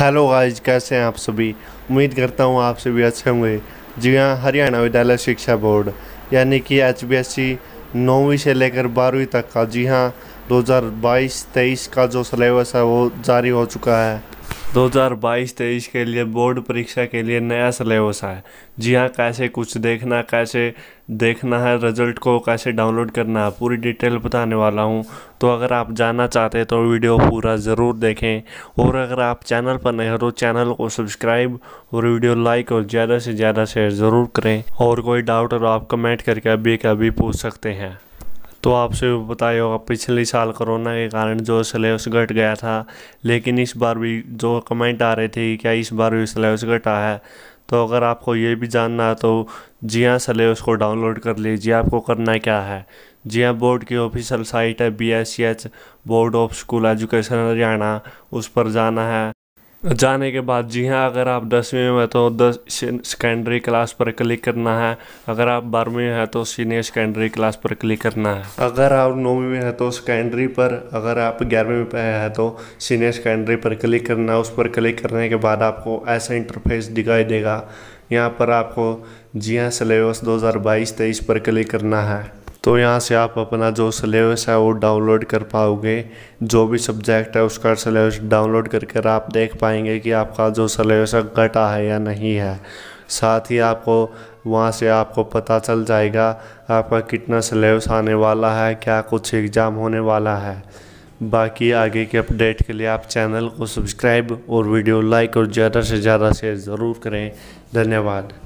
hello guys कैसे हैं आप सभी उम्मीद करता हूँ आप सभी अच्छे होंगे जी हाँ हरियाणा विद्यालय शिक्षा बोर्ड यानी कि एच बी एस सी नौवीं से लेकर बारहवीं तक का जी हाँ 2022-23 का जो सिलेबस है वो जारी हो चुका है 2022-23 के लिए बोर्ड परीक्षा के लिए नया सिलेबस है जी हाँ कैसे कुछ देखना कैसे देखना है रिजल्ट को कैसे डाउनलोड करना है पूरी डिटेल बताने वाला हूँ तो अगर आप जानना चाहते हैं तो वीडियो पूरा ज़रूर देखें और अगर आप चैनल पर नहीं हो तो चैनल को सब्सक्राइब और वीडियो लाइक और ज़्यादा से ज़्यादा शेयर ज़रूर करें और कोई डाउट हो तो आप कमेंट करके अभी के अभी पूछ सकते हैं तो आपसे बताया होगा पिछले साल कोरोना के कारण जो सिलेबस घट गया था लेकिन इस बार भी जो कमेंट आ रहे थे क्या इस बार भी सिलेबस घटा है तो अगर आपको ये भी जानना है तो जी हाँ सिलेबस को डाउनलोड कर लीजिए आपको करना क्या है जी हाँ बोर्ड की ऑफिशियल साइट है B S C H board of school education Haryana उस पर जाना है जाने के बाद जी हाँ अगर आप दसवीं में तो दस सेकेंडरी क्लास पर क्लिक करना है अगर आप बारहवीं में है तो सीनियर सेकेंडरी क्लास पर क्लिक करना है अगर आप नौवीं में है तो सेकेंडरी पर अगर आप ग्यारहवीं में पे है तो सीनियर सेकेंडरी पर क्लिक करना है उस पर क्लिक करने के बाद आपको ऐसा इंटरफेस दिखाई देगा यहाँ पर आपको जी हाँ सिलेबस दो हज़ार पर क्लिक करना है तो यहाँ से आप अपना जो सिलेबस है वो डाउनलोड कर पाओगे जो भी सब्जेक्ट है उसका सिलेबस डाउनलोड कर कर आप देख पाएंगे कि आपका जो सिलेबस है घटा है या नहीं है साथ ही आपको वहाँ से आपको पता चल जाएगा आपका कितना सिलेबस आने वाला है क्या कुछ एग्ज़ाम होने वाला है बाकी आगे के अपडेट के लिए आप चैनल को सब्सक्राइब और वीडियो लाइक और ज़्यादा से ज़्यादा शेयर ज़रूर करें धन्यवाद